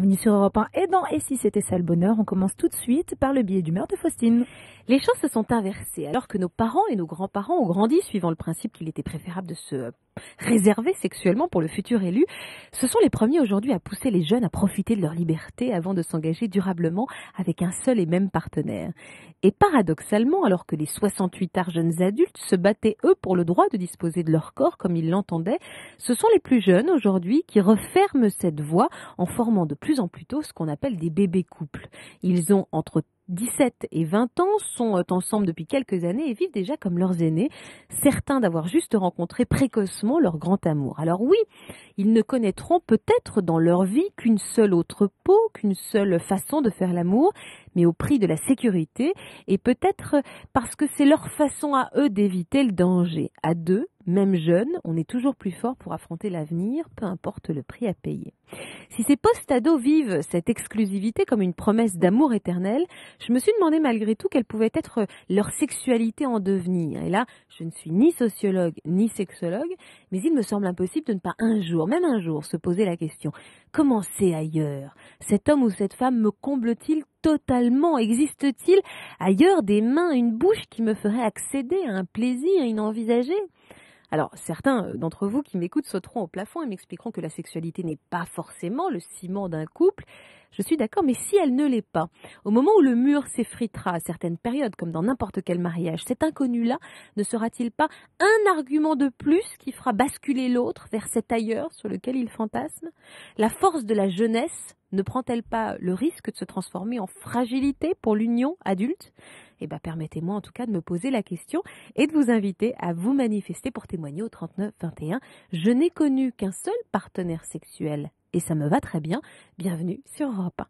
Bienvenue sur Europe 1 et Et si c'était ça le bonheur, on commence tout de suite par le billet d'humeur de Faustine. Les choses se sont inversées alors que nos parents et nos grands-parents ont grandi suivant le principe qu'il était préférable de se réservés sexuellement pour le futur élu, ce sont les premiers aujourd'hui à pousser les jeunes à profiter de leur liberté avant de s'engager durablement avec un seul et même partenaire. Et paradoxalement, alors que les 68 arts jeunes adultes se battaient eux pour le droit de disposer de leur corps comme ils l'entendaient, ce sont les plus jeunes aujourd'hui qui referment cette voie en formant de plus en plus tôt ce qu'on appelle des bébés couples. Ils ont entre 17 et 20 ans sont euh, ensemble depuis quelques années et vivent déjà comme leurs aînés, certains d'avoir juste rencontré précocement leur grand amour. Alors oui, ils ne connaîtront peut-être dans leur vie qu'une seule autre peau, qu'une seule façon de faire l'amour, mais au prix de la sécurité et peut-être parce que c'est leur façon à eux d'éviter le danger. À deux, même jeune, on est toujours plus fort pour affronter l'avenir, peu importe le prix à payer. Si ces post-ados vivent cette exclusivité comme une promesse d'amour éternel, je me suis demandé malgré tout quelle pouvait être leur sexualité en devenir. Et là, je ne suis ni sociologue ni sexologue, mais il me semble impossible de ne pas un jour, même un jour, se poser la question comment c'est ailleurs Cet homme ou cette femme me comble-t-il totalement Existe-t-il ailleurs des mains, une bouche qui me ferait accéder à un plaisir inenvisagé alors certains euh, d'entre vous qui m'écoutent sauteront au plafond et m'expliqueront que la sexualité n'est pas forcément le ciment d'un couple. Je suis d'accord, mais si elle ne l'est pas, au moment où le mur s'effritera à certaines périodes, comme dans n'importe quel mariage, cet inconnu-là ne sera-t-il pas un argument de plus qui fera basculer l'autre vers cet ailleurs sur lequel il fantasme La force de la jeunesse ne prend-elle pas le risque de se transformer en fragilité pour l'union adulte Eh bien, permettez-moi en tout cas de me poser la question et de vous inviter à vous manifester pour témoigner au 39-21. Je n'ai connu qu'un seul partenaire sexuel et ça me va très bien. Bienvenue sur Europe 1.